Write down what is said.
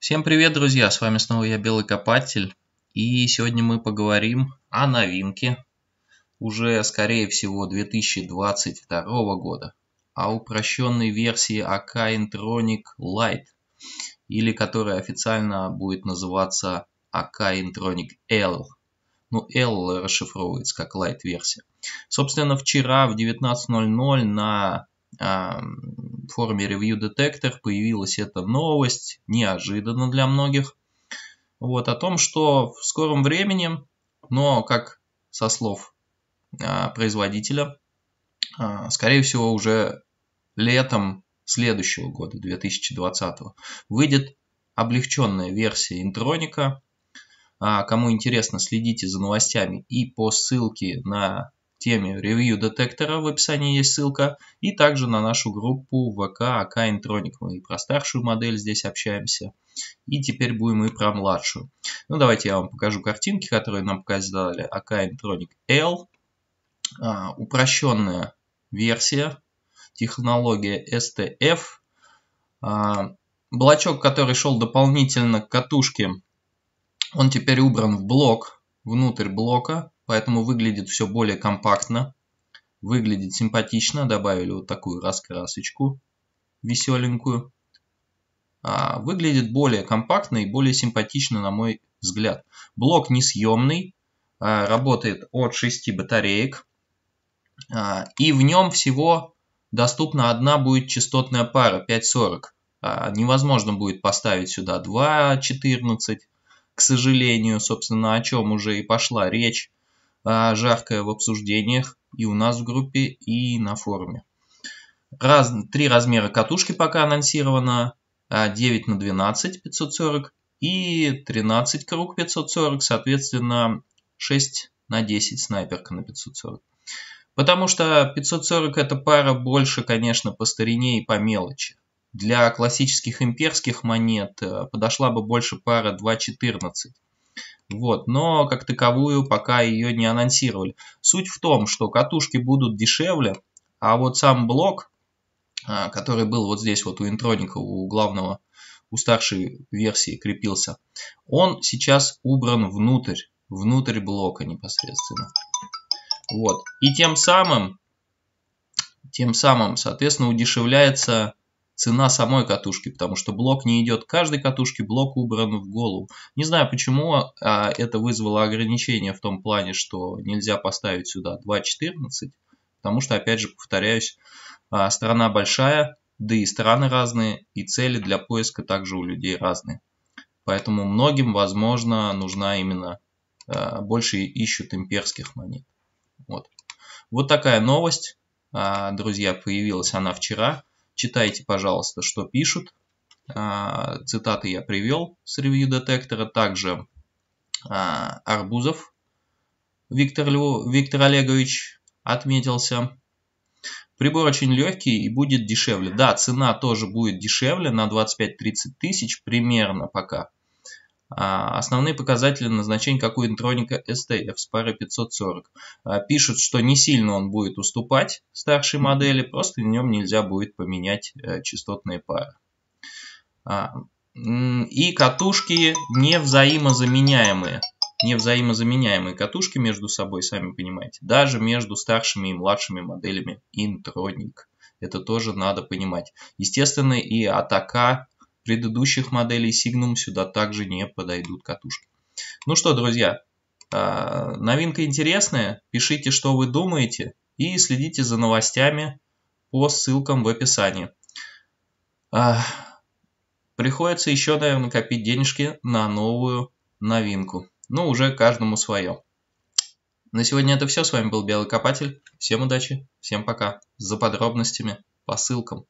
Всем привет, друзья! С вами снова я, Белый Копатель. И сегодня мы поговорим о новинке уже, скорее всего, 2022 года. О упрощенной версии AK Intronic Lite, или которая официально будет называться AK Intronic L. Ну, L расшифровывается как Lite версия. Собственно, вчера в 19.00 на а, платформе Review Detector появилась эта новость, неожиданно для многих, вот, о том, что в скором времени, но как со слов а, производителя, а, скорее всего уже летом следующего года, 2020, выйдет облегченная версия интроника. А, кому интересно, следите за новостями и по ссылке на теме ревью детектора, в описании есть ссылка, и также на нашу группу ВК АК Интроник. Мы и про старшую модель здесь общаемся, и теперь будем и про младшую. Ну, давайте я вам покажу картинки, которые нам показали АК Интроник L. А, упрощенная версия, технология STF. А, блочок, который шел дополнительно к катушке, он теперь убран в блок, внутрь блока поэтому выглядит все более компактно. Выглядит симпатично, добавили вот такую раскрасочку веселенькую. А, выглядит более компактно и более симпатично, на мой взгляд. Блок несъемный, а, работает от 6 батареек. А, и в нем всего доступна одна будет частотная пара 540. А, невозможно будет поставить сюда 2.14. К сожалению, собственно, о чем уже и пошла речь. А, жаркое в обсуждениях и у нас в группе, и на форуме. Раз, три размера катушки пока анонсировано. 9 а, на 12 540 и 13 круг 540, соответственно 6 на 10 снайперка на 540. Потому что 540 это пара больше, конечно, по старине и по мелочи. Для классических имперских монет а, подошла бы больше пара 2.14. Вот, но как таковую пока ее не анонсировали. Суть в том, что катушки будут дешевле, а вот сам блок, а, который был вот здесь вот у интроника, у главного, у старшей версии крепился, он сейчас убран внутрь, внутрь блока непосредственно. Вот, и тем самым, тем самым, соответственно, удешевляется цена самой катушки, потому что блок не идет к каждой катушке, блок убран в голову. Не знаю, почему а, это вызвало ограничение в том плане, что нельзя поставить сюда 2.14, потому что, опять же, повторяюсь, а, страна большая, да и страны разные, и цели для поиска также у людей разные. Поэтому многим, возможно, нужна именно а, больше ищут имперских монет. Вот. вот такая новость. А, друзья, появилась она вчера. Читайте, пожалуйста, что пишут. А, цитаты я привел с ревью детектора. Также а, Арбузов Виктор, Львов, Виктор Олегович отметился. Прибор очень легкий и будет дешевле. Да, цена тоже будет дешевле на 25-30 тысяч примерно пока. А, основные показатели назначения, как у интроника STF с парой 540. А, пишут, что не сильно он будет уступать старшей модели, просто в нем нельзя будет поменять э, частотные пары. А, и катушки не взаимозаменяемые. Не взаимозаменяемые катушки между собой, сами понимаете. Даже между старшими и младшими моделями интроник. Это тоже надо понимать. Естественно, и атака предыдущих моделей Signum сюда также не подойдут катушки. Ну что, друзья, а, новинка интересная. Пишите, что вы думаете и следите за новостями по ссылкам в описании. А, приходится еще, наверное, копить денежки на новую новинку. Ну, уже каждому свое. На сегодня это все. С вами был Белый Копатель. Всем удачи, всем пока. За подробностями по ссылкам.